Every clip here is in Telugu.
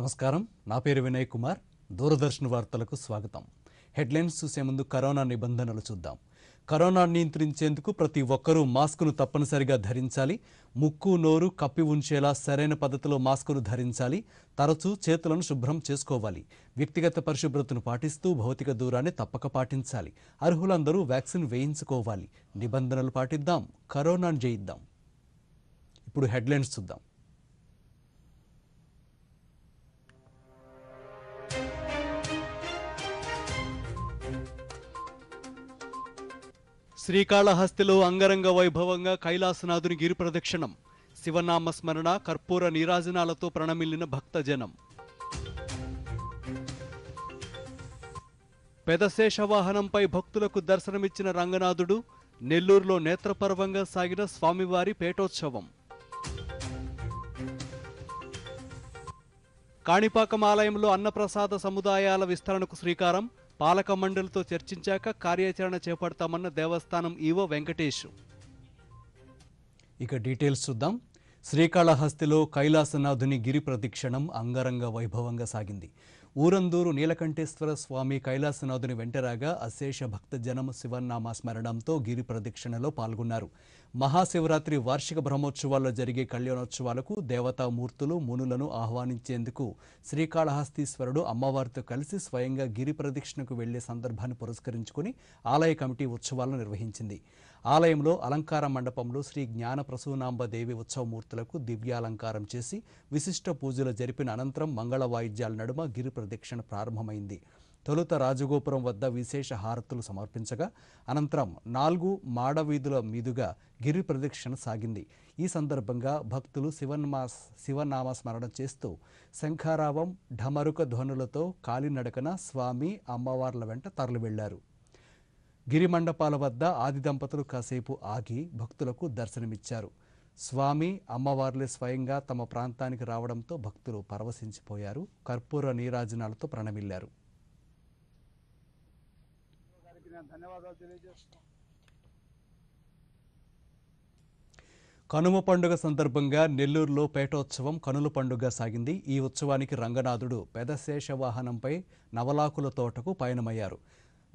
నమస్కారం నా పేరు వినయ్ కుమార్ దూరదర్శన్ వార్తలకు స్వాగతం హెడ్లైన్స్ చూసే ముందు కరోనా నిబంధనలు చూద్దాం కరోనా నియంత్రించేందుకు ప్రతి ఒక్కరూ మాస్కును తప్పనిసరిగా ధరించాలి ముక్కు నోరు కప్పి ఉంచేలా సరైన పద్ధతిలో మాస్కును ధరించాలి తరచూ చేతులను శుభ్రం చేసుకోవాలి వ్యక్తిగత పరిశుభ్రతను పాటిస్తూ భౌతిక దూరాన్ని తప్పక పాటించాలి అర్హులందరూ వ్యాక్సిన్ వేయించుకోవాలి నిబంధనలు పాటిద్దాం కరోనాను జయిద్దాం ఇప్పుడు హెడ్లైన్స్ చూద్దాం శ్రీకాళహస్తిలో అంగరంగ వైభవంగా కైలాసనాథుని గిరి ప్రదక్షిణం శివనామ స్మరణ కర్పూర నీరాజనాలతో ప్రణమిల్లిన భక్తజనం పెదశేష వాహనంపై భక్తులకు దర్శనమిచ్చిన రంగనాథుడు నెల్లూరులో నేత్రపర్వంగా సాగిన స్వామివారి పేటోత్సవం కాణిపాకం ఆలయంలో అన్నప్రసాద సముదాయాల విస్తరణకు శ్రీకారం పాలక మండలితో చర్చించాక కార్యాచరణ చేపడతామన్న దేవస్థానం ఈవో వెంకటేష్ ఇక డీటెయిల్స్ చూద్దాం శ్రీకాళహస్తిలో కైలాసనాథుని గిరి ప్రదక్షిణం అంగరంగ వైభవంగా సాగింది ఊరందూరు నీలకంఠేశ్వర స్వామి కైలాసనాథుని వెంటరాగా అశేష భక్త జనం శివనామ స్మరణంతో గిరి ప్రదక్షిణలో పాల్గొన్నారు మహాశివరాత్రి వార్షిక బ్రహ్మోత్సవాల్లో జరిగే కళ్యాణోత్సవాలకు దేవతామూర్తులు మునులను ఆహ్వానించేందుకు శ్రీకాళహస్తీశ్వరుడు అమ్మవారితో కలిసి స్వయంగా గిరి ప్రదక్షిణకు వెళ్లే సందర్భాన్ని పురస్కరించుకుని ఆలయ కమిటీ ఉత్సవాలను నిర్వహించింది ఆలయంలో అలంకార మండపంలో శ్రీ జ్ఞాన ప్రసూనాంబ దేవి ఉత్సవమూర్తులకు దివ్యాలంకారం చేసి విశిష్ట పూజలు జరిపిన అనంతరం మంగళ వాయిద్యాల నడుమ గిరి ప్రదక్షిణ ప్రారంభమైంది తొలుత రాజగోపురం వద్ద విశేష హారతులు సమర్పించగా అనంతరం నాలుగు మాడవీధుల మీదుగా గిరి ప్రదక్షిణ సాగింది ఈ సందర్భంగా భక్తులు శివన్మా శివనామ స్మరణ చేస్తూ శంఖారావం ఢమరుక ధ్వనులతో కాలినడకన స్వామి అమ్మవార్ల వెంట తరలి వెళ్లారు గిరిమండపాల వద్ద ఆది దంపతులు కాసేపు ఆగి భక్తులకు దర్శనమిచ్చారు స్వామి అమ్మవార్లే స్వయంగా తమ ప్రాంతానికి రావడంతో భక్తులు పరవశించిపోయారు కర్పూర నీరాజనాలతో ప్రణమిల్లారు కనుమ పండుగ సందర్భంగా నెల్లూరులో పేటోత్సవం కనుల పండుగ సాగింది ఈ ఉత్సవానికి రంగనాథుడు పెదశేష వాహనంపై నవలాకుల తోటకు పయనమయ్యారు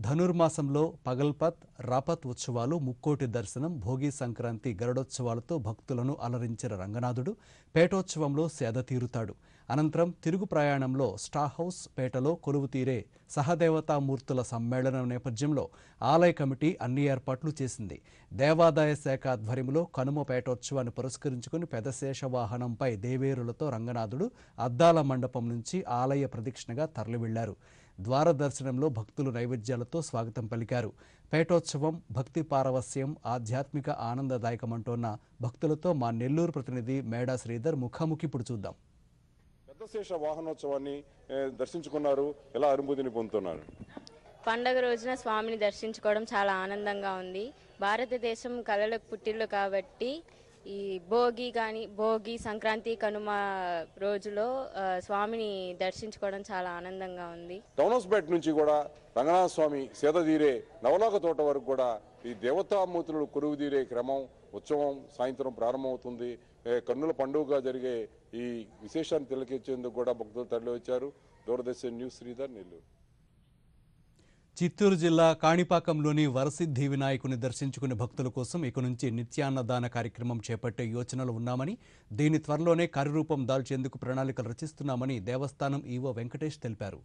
ధనుర్మాసంలో పగల్పత్ రాపత్ ఉత్సవాలు ముక్కోటి దర్శనం భోగి సంక్రాంతి గరుడోత్సవాలతో భక్తులను అలరించిన రంగనాథుడు పేటోత్సవంలో సేద తీరుతాడు అనంతరం తిరుగు ప్రయాణంలో స్టాహౌస్ పేటలో కొలువు తీరే సహదేవతామూర్తుల సమ్మేళనం నేపథ్యంలో ఆలయ కమిటీ అన్ని ఏర్పాట్లు చేసింది దేవాదాయ శాఖ ఆధ్వర్యంలో కనుమ పేటోత్సవాన్ని పురస్కరించుకుని పెదశేష వాహనంపై దేవేరులతో రంగనాథుడు అద్దాల మండపం నుంచి ఆలయ ప్రదక్షిణగా తరలివెళ్లారు ద్వార దర్శనంలో భక్తులు నైవేద్యాలతో స్వాగతం పలికారు పేటోత్సవం భక్తి పారవస్యం ఆధ్యాత్మిక ఆనందదాయకమంటోన్న భక్తులతో మా నెల్లూరు ప్రతినిధి మేడా శ్రీధర్ ముఖాముఖి ఇప్పుడు చూద్దాం పెద్దశేష వాహనోత్సవాన్ని దర్శించుకున్నారు ఎలా అనుభూతిని పొందుతున్నారు పండగ రోజున స్వామిని దర్శించుకోవడం చాలా ఆనందంగా ఉంది భారతదేశం కళలకు పుట్టిల్లు కాబట్టి ఈ భోగి కానీ భోగి సంక్రాంతి కనుమ రోజులో స్వామిని దర్శించుకోవడం చాలా ఆనందంగా ఉంది డౌనస్పేట్ నుంచి కూడా రంగనాథ స్వామి తీరే నవలోక తోట వరకు కూడా ఈ దేవతామూర్తులు తీరే క్రమం ఉత్సవం సాయంత్రం ప్రారంభమవుతుంది కన్నుల పండుగగా జరిగే ఈ విశేషాన్ని తిలకించేందుకు కూడా భక్తులు తరలి వచ్చారు దూరదర్శన్ న్యూస్ శ్రీధర్ నెల్లూరు చిత్తూరు జిల్లా కాణిపాకంలోని వరసిద్ధి వినాయకుని దర్శించుకునే భక్తుల కోసం ఇక నుంచి నిత్యాన్నదాన కార్యక్రమం చేపట్టే యోచనలు ఉన్నామని దీని త్వరలోనే కార్యరూపం దాల్చేందుకు ప్రణాళికలు రచిస్తున్నామని దేవస్థానం ఈవో వెంకటేష్ తెలిపారు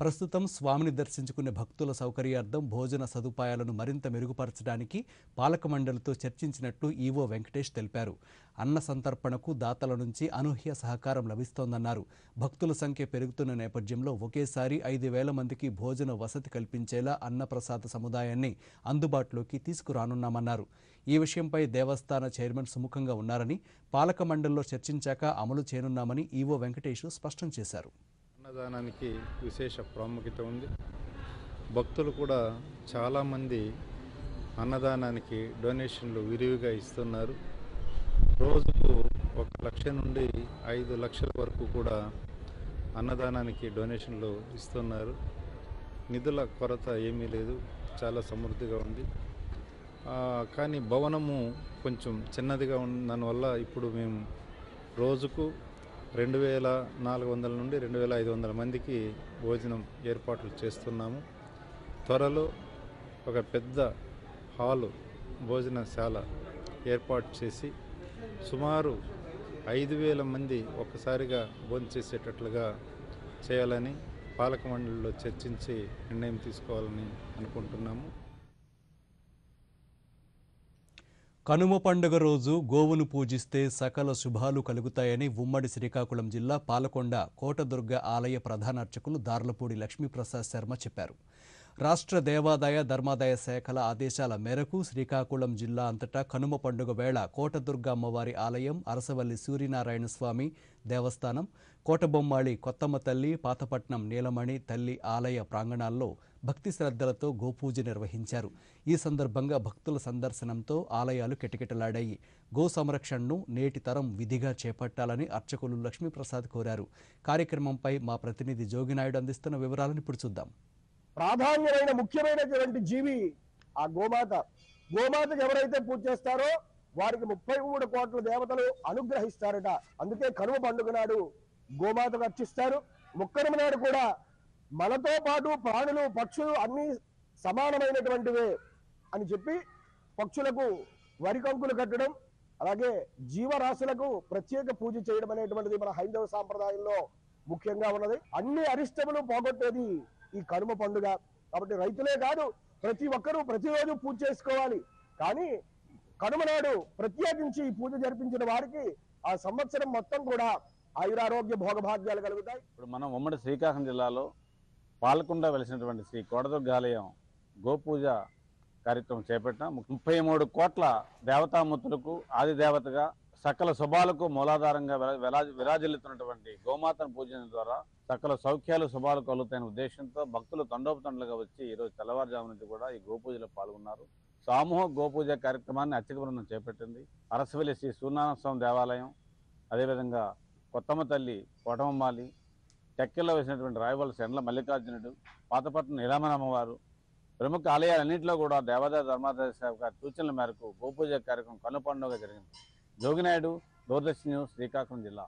ప్రస్తుతం స్వామిని దర్శించుకునే భక్తుల సౌకర్యార్థం భోజన సదుపాయాలను మరింత మెరుగుపరచడానికి పాలక మండలితో చర్చించినట్లు ఈవో వెంకటేష్ తెలిపారు అన్న సంతర్పణకు దాతల నుంచి అనూహ్య సహకారం లభిస్తోందన్నారు భక్తుల సంఖ్య పెరుగుతున్న నేపథ్యంలో ఒకేసారి ఐదు వేల మందికి భోజన వసతి కల్పించారు అందించేలా అన్నప్రసాద సముదాయాన్ని అందుబాటులోకి తీసుకురానున్నామన్నారు ఈ విషయంపై దేవస్థాన చైర్మన్ సుముఖంగా ఉన్నారని పాలక మండలిలో చర్చించాక అమలు చేయనున్నామని ఈవో వెంకటేష్ స్పష్టం చేశారు అన్నదానానికి విశేష ప్రాముఖ్యత ఉంది భక్తులు కూడా చాలామంది అన్నదానానికి డొనేషన్లు విరివిగా ఇస్తున్నారు రోజుకు ఒక లక్ష నుండి ఐదు లక్షల వరకు కూడా అన్నదానానికి డొనేషన్లు ఇస్తున్నారు నిధుల కొరత ఏమీ లేదు చాలా సమృద్ధిగా ఉంది కానీ భవనము కొంచెం చిన్నదిగా ఉన్న దానివల్ల ఇప్పుడు మేము రోజుకు రెండు వేల నాలుగు వందల నుండి రెండు వేల ఐదు వందల మందికి భోజనం ఏర్పాట్లు చేస్తున్నాము త్వరలో ఒక పెద్ద హాలు భోజనశాల ఏర్పాటు చేసి సుమారు ఐదు వేల మంది ఒక్కసారిగా చేసేటట్లుగా చేయాలని పాలక మండలిలో చర్చించి నిర్ణయం తీసుకోవాలని అనుకుంటున్నాము కనుమ పండుగ రోజు గోవును పూజిస్తే సకల శుభాలు కలుగుతాయని ఉమ్మడి శ్రీకాకుళం జిల్లా పాలకొండ కోటదుర్గ ఆలయ ప్రధానార్చకులు దార్లపూడి లక్ష్మీప్రసాద్ శర్మ చెప్పారు రాష్ట్ర దేవాదాయ ధర్మాదాయ శాఖల ఆదేశాల మేరకు శ్రీకాకుళం జిల్లా అంతటా కనుమ పండుగ వేళ కోటదుర్గ అమ్మవారి ఆలయం అరసవల్లి సూర్యనారాయణ స్వామి దేవస్థానం కోటబొమ్మాళి కొత్తమ్మ తల్లి పాతపట్నం నీలమణి తల్లి ఆలయ ప్రాంగణాల్లో భక్తి శ్రద్ధలతో గోపూజ నిర్వహించారు ఈ సందర్భంగా భక్తుల సందర్శనంతో ఆలయాలు కిటకిటలాడాయి గో సంరక్షణను నేటి తరం విధిగా చేపట్టాలని అర్చకులు లక్ష్మీప్రసాద్ కోరారు కార్యక్రమంపై మా ప్రతినిధి జోగినాయుడు అందిస్తున్న వివరాలను ఇప్పుడు చూద్దాం ప్రాధాన్యమైన ముఖ్యమైనటువంటి జీవి ఆ గోమాత గోమాతకు ఎవరైతే పూజ చేస్తారో వారికి ముప్పై మూడు కోట్ల దేవతలు అనుగ్రహిస్తారట అందుకే కనుమ పండుగ నాడు గోమాతకు అర్చిస్తారు ముక్కనుమ నాడు కూడా మనతో పాటు ప్రాణులు పక్షులు అన్ని సమానమైనటువంటివే అని చెప్పి పక్షులకు వరి కంకులు కట్టడం అలాగే జీవరాశులకు ప్రత్యేక పూజ చేయడం అనేటువంటిది మన హైందవ సాంప్రదాయంలో ముఖ్యంగా ఉన్నది అన్ని అరిష్టములు పోగొట్టేది ఈ కనుమ పండుగ కాబట్టి రైతులే కాదు ప్రతి ఒక్కరూ ప్రతిరోజు పూజ చేసుకోవాలి కానీ కనుమ నాడు ప్రత్యేకించి ఈ పూజ జరిపించిన వారికి ఆ సంవత్సరం మొత్తం కూడా ఆయురారోగ్య భోగభాగ్యాలు కలుగుతాయి ఇప్పుడు మనం ఉమ్మడి శ్రీకాకుళం జిల్లాలో పాల్కొండ వెలిసినటువంటి శ్రీ కోడదుర్గాలయం గోపూజ కార్యక్రమం చేపట్టిన ముప్పై మూడు కోట్ల దేవతామూర్తులకు ఆది దేవతగా సకల శుభాలకు మూలాధారంగా విరాజిల్లుతున్నటువంటి గోమాతను పూజించడం ద్వారా సకల సౌఖ్యాలు శుభాలు కలుగుతాయనే ఉద్దేశంతో భక్తులు తండోపతండలుగా వచ్చి ఈరోజు తెల్లవారుజాము నుంచి కూడా ఈ గోపూజలో పాల్గొన్నారు సామూహిక గోపూజ కార్యక్రమాన్ని అత్యక బృందం చేపట్టింది అరసవెల్లి శ్రీ సూర్యనారాయణ దేవాలయం అదేవిధంగా కొత్తమ్మ తల్లి కోటమమ్మాలి టెక్కెల్లో వేసినటువంటి రాయవల శండ్ల మల్లికార్జునుడు పాతపట్నం నీలామణ ప్రముఖ ఆలయాలన్నింటిలో కూడా దేవాదాయ ధర్మాదాయ శాఖ సూచనల మేరకు గోపూజ కార్యక్రమం కనుపండుగ జరిగింది జోగినాయుడు దూరదర్శన్ న్యూస్ శ్రీకాకుళం జిల్లా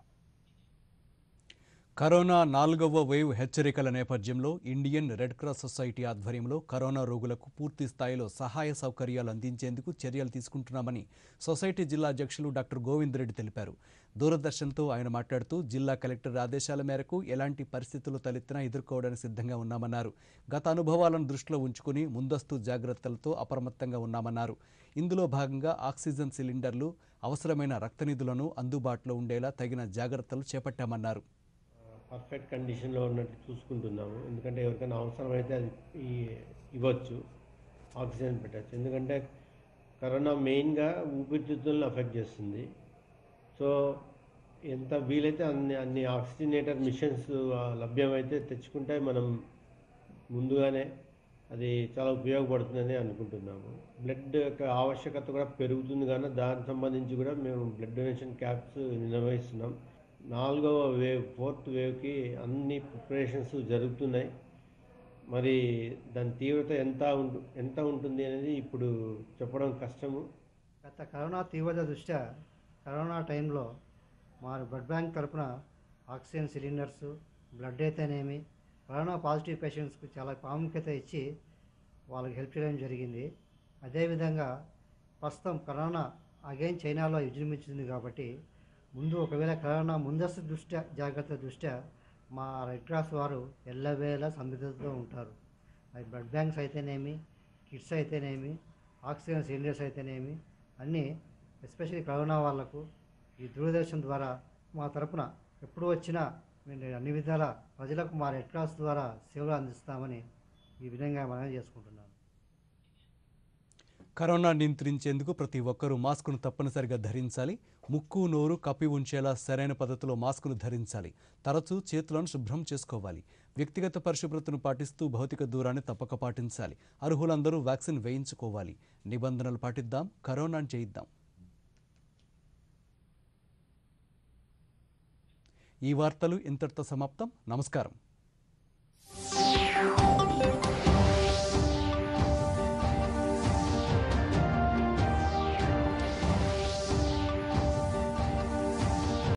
కరోనా నాలుగవ వేవ్ హెచ్చరికల నేపథ్యంలో ఇండియన్ రెడ్ క్రాస్ సొసైటీ ఆధ్వర్యంలో కరోనా రోగులకు పూర్తి స్థాయిలో సహాయ సౌకర్యాలు అందించేందుకు చర్యలు తీసుకుంటున్నామని సొసైటీ జిల్లా అధ్యక్షులు డాక్టర్ గోవింద్ రెడ్డి తెలిపారు దూరదర్శన్తో ఆయన మాట్లాడుతూ జిల్లా కలెక్టర్ ఆదేశాల మేరకు ఎలాంటి పరిస్థితులు తలెత్తినా ఎదుర్కోవడానికి సిద్ధంగా ఉన్నామన్నారు గత అనుభవాలను దృష్టిలో ఉంచుకుని ముందస్తు జాగ్రత్తలతో అప్రమత్తంగా ఉన్నామన్నారు ఇందులో భాగంగా ఆక్సిజన్ సిలిండర్లు అవసరమైన రక్త నిధులను అందుబాటులో ఉండేలా తగిన జాగ్రత్తలు చేపట్టామన్నారు పర్ఫెక్ట్ కండిషన్లో ఉన్నట్టు చూసుకుంటున్నాము ఎందుకంటే ఎవరికైనా అవసరమైతే అది ఇవ్వచ్చు ఆక్సిజన్ పెట్టచ్చు ఎందుకంటే కరోనా మెయిన్గా ఊపిరితిత్తులను అఫెక్ట్ చేస్తుంది సో ఎంత వీలైతే అన్ని అన్ని ఆక్సిజనేటర్ మిషన్స్ లభ్యమైతే తెచ్చుకుంటే మనం ముందుగానే అది చాలా ఉపయోగపడుతుందని అనుకుంటున్నాము బ్లడ్ యొక్క ఆవశ్యకత కూడా పెరుగుతుంది కానీ దానికి సంబంధించి కూడా మేము బ్లడ్ డొనేషన్ క్యాప్స్ నిర్వహిస్తున్నాం నాలుగవ వేవ్ ఫోర్త్ వేవ్కి అన్ని ప్రిపరేషన్స్ జరుగుతున్నాయి మరి దాని తీవ్రత ఎంత ఉంటు ఎంత ఉంటుంది అనేది ఇప్పుడు చెప్పడం కష్టము గత కరోనా తీవ్రత దృష్ట్యా కరోనా టైంలో మా బ్లడ్ బ్యాంక్ తరఫున ఆక్సిజన్ సిలిండర్స్ బ్లడ్ అయితేనేమి కరోనా పాజిటివ్ పేషెంట్స్కి చాలా ప్రాముఖ్యత ఇచ్చి వాళ్ళకి హెల్ప్ చేయడం జరిగింది అదేవిధంగా ప్రస్తుతం కరోనా అగైన్ చైనాలో విజృంభించింది కాబట్టి ముందు ఒకవేళ కరోనా ముందస్తు దృష్ట్యా జాగ్రత్త దృష్ట్యా మా రెడ్ క్రాస్ వారు ఎల్లవేళ సమృద్ధితో ఉంటారు అది బ్లడ్ బ్యాంక్స్ అయితేనేమి కిట్స్ అయితేనేమి ఆక్సిజన్ సిలిండర్స్ అయితేనేమి అన్నీ ఎస్పెషల్లీ కరోనా వాళ్లకు ఈ దూరదర్శన్ ద్వారా మా తరపున ఎప్పుడు వచ్చినా మేము అన్ని విధాల ప్రజలకు మా రెడ్ క్రాస్ ద్వారా సేవలు అందిస్తామని ఈ విధంగా మనం చేసుకుంటున్నాం కరోనా నియంత్రించేందుకు ప్రతి ఒక్కరూ మాస్కును తప్పనిసరిగా ధరించాలి ముక్కు నోరు కప్పి ఉంచేలా సరైన పద్ధతిలో మాస్కును ధరించాలి తరచూ చేతులను శుభ్రం చేసుకోవాలి వ్యక్తిగత పరిశుభ్రతను పాటిస్తూ భౌతిక దూరాన్ని తప్పక పాటించాలి అర్హులందరూ వ్యాక్సిన్ వేయించుకోవాలి నిబంధనలు పాటిద్దాం కరోనా చేయిద్దాం ఈ వార్తలు ఇంతటితో సమాప్తం నమస్కారం